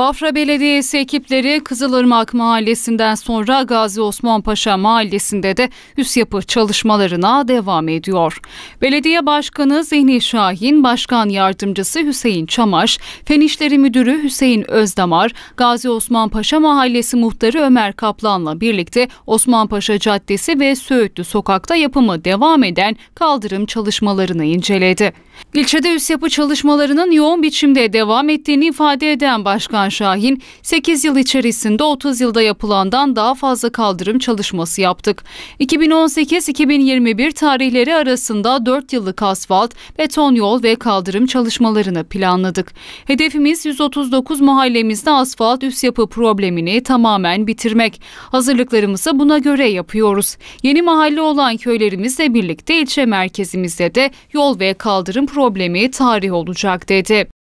Bafra Belediyesi ekipleri Kızılırmak Mahallesi'nden sonra Gazi Osman Paşa Mahallesi'nde de üst yapı çalışmalarına devam ediyor. Belediye Başkanı Zihni Şahin, Başkan Yardımcısı Hüseyin Çamaş, Fenişleri Müdürü Hüseyin Özdamar, Gazi Osman Paşa Mahallesi Muhtarı Ömer Kaplan'la birlikte Osman Paşa Caddesi ve Söğütlü Sokak'ta yapımı devam eden kaldırım çalışmalarını inceledi. İlçede üst yapı çalışmalarının yoğun biçimde devam ettiğini ifade eden Başkan Şahin, 8 yıl içerisinde 30 yılda yapılandan daha fazla kaldırım çalışması yaptık. 2018-2021 tarihleri arasında 4 yıllık asfalt, beton yol ve kaldırım çalışmalarını planladık. Hedefimiz 139 mahallemizde asfalt üst yapı problemini tamamen bitirmek. Hazırlıklarımızı buna göre yapıyoruz. Yeni mahalle olan köylerimizle birlikte ilçe merkezimizde de yol ve kaldırım problemi tarih olacak dedi.